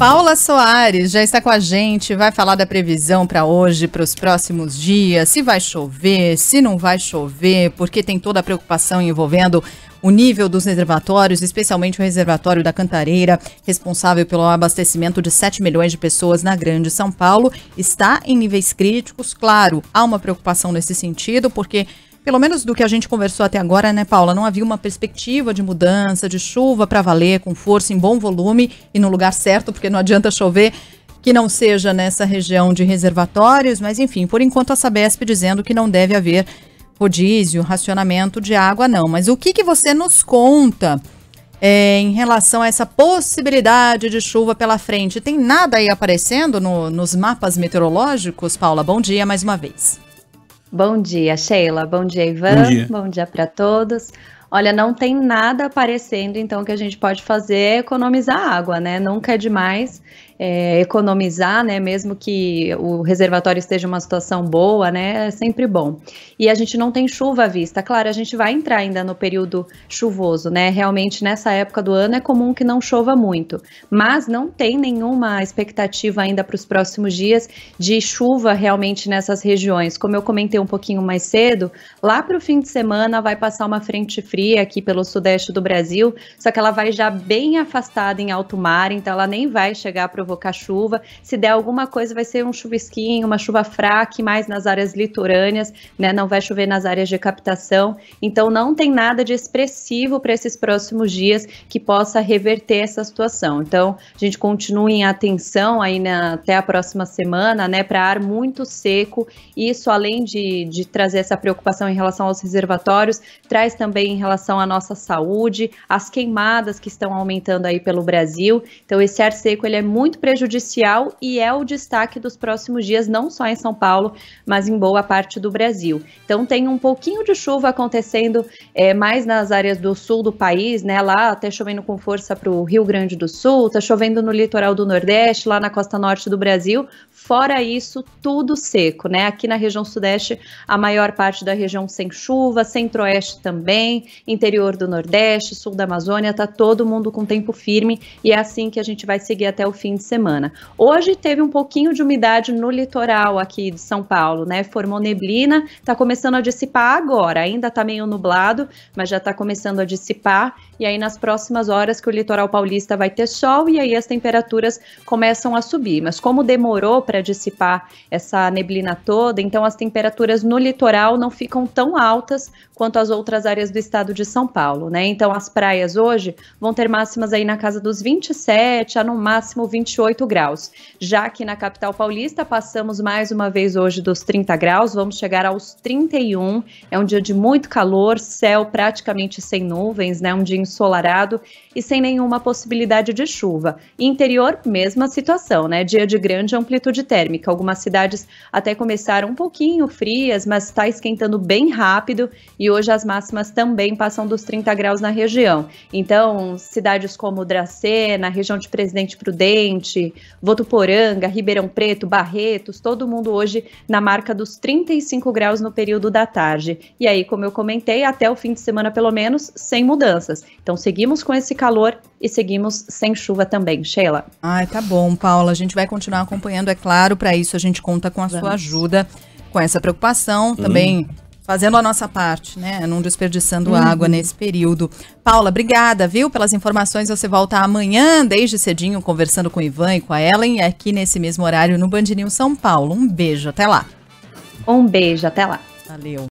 Paula Soares já está com a gente, vai falar da previsão para hoje, para os próximos dias, se vai chover, se não vai chover, porque tem toda a preocupação envolvendo o nível dos reservatórios, especialmente o reservatório da Cantareira, responsável pelo abastecimento de 7 milhões de pessoas na Grande São Paulo, está em níveis críticos. Claro, há uma preocupação nesse sentido, porque pelo menos do que a gente conversou até agora, né, Paula, não havia uma perspectiva de mudança, de chuva para valer, com força, em bom volume e no lugar certo, porque não adianta chover que não seja nessa região de reservatórios, mas enfim, por enquanto a Sabesp dizendo que não deve haver rodízio, racionamento de água, não. Mas o que, que você nos conta é, em relação a essa possibilidade de chuva pela frente? Tem nada aí aparecendo no, nos mapas meteorológicos, Paula? Bom dia mais uma vez. Bom dia, Sheila. Bom dia, Ivan. Bom dia, Bom dia para todos. Olha, não tem nada aparecendo, então o que a gente pode fazer é economizar água, né? Nunca é demais é, economizar, né? Mesmo que o reservatório esteja uma situação boa, né? É sempre bom. E a gente não tem chuva à vista. Claro, a gente vai entrar ainda no período chuvoso, né? Realmente nessa época do ano é comum que não chova muito, mas não tem nenhuma expectativa ainda para os próximos dias de chuva realmente nessas regiões. Como eu comentei um pouquinho mais cedo, lá para o fim de semana vai passar uma frente fria aqui pelo sudeste do Brasil, só que ela vai já bem afastada em alto mar, então ela nem vai chegar para provocar chuva. Se der alguma coisa, vai ser um chuvisquinho, uma chuva fraca, mais nas áreas litorâneas, né? Não vai chover nas áreas de captação. Então, não tem nada de expressivo para esses próximos dias que possa reverter essa situação. Então, a gente continua em atenção aí na, até a próxima semana, né? Para ar muito seco. Isso, além de, de trazer essa preocupação em relação aos reservatórios, traz também em relação à nossa saúde, as queimadas que estão aumentando aí pelo Brasil. Então, esse ar seco ele é muito prejudicial e é o destaque dos próximos dias, não só em São Paulo, mas em boa parte do Brasil. Então tem um pouquinho de chuva acontecendo é, mais nas áreas do sul do país, né? Lá até tá chovendo com força para o Rio Grande do Sul, tá chovendo no litoral do Nordeste, lá na costa norte do Brasil. Fora isso, tudo seco, né? Aqui na região sudeste, a maior parte da região sem chuva, centro-oeste também, interior do Nordeste, sul da Amazônia, tá todo mundo com tempo firme e é assim que a gente vai seguir até o fim de semana. Hoje teve um pouquinho de umidade no litoral aqui de São Paulo, né? Formou neblina, tá começando a dissipar agora, ainda tá meio nublado, mas já tá começando a dissipar. E aí nas próximas horas que o litoral paulista vai ter sol e aí as temperaturas começam a subir. Mas como demorou para dissipar essa neblina toda, então as temperaturas no litoral não ficam tão altas quanto as outras áreas do estado de São Paulo, né? Então as praias hoje vão ter máximas aí na casa dos 27 a no máximo 20 28 graus. Já aqui na capital paulista, passamos mais uma vez hoje dos 30 graus, vamos chegar aos 31. É um dia de muito calor, céu praticamente sem nuvens, né? Um dia ensolarado e sem nenhuma possibilidade de chuva. Interior, mesma situação, né? Dia de grande amplitude térmica. Algumas cidades até começaram um pouquinho frias, mas está esquentando bem rápido e hoje as máximas também passam dos 30 graus na região. Então, cidades como Dracena, região de Presidente Prudente, Monte, Votuporanga, Ribeirão Preto, Barretos, todo mundo hoje na marca dos 35 graus no período da tarde. E aí, como eu comentei, até o fim de semana pelo menos, sem mudanças. Então seguimos com esse calor e seguimos sem chuva também. Sheila. Ai, tá bom, Paula. A gente vai continuar acompanhando, é claro. Para isso, a gente conta com a Vamos. sua ajuda com essa preocupação. Hum. Também fazendo a nossa parte, né? Não desperdiçando uhum. água nesse período. Paula, obrigada, viu, pelas informações. Você volta amanhã, desde cedinho, conversando com o Ivan e com a Ellen, aqui nesse mesmo horário no Bandininho São Paulo. Um beijo, até lá. Um beijo, até lá. Valeu.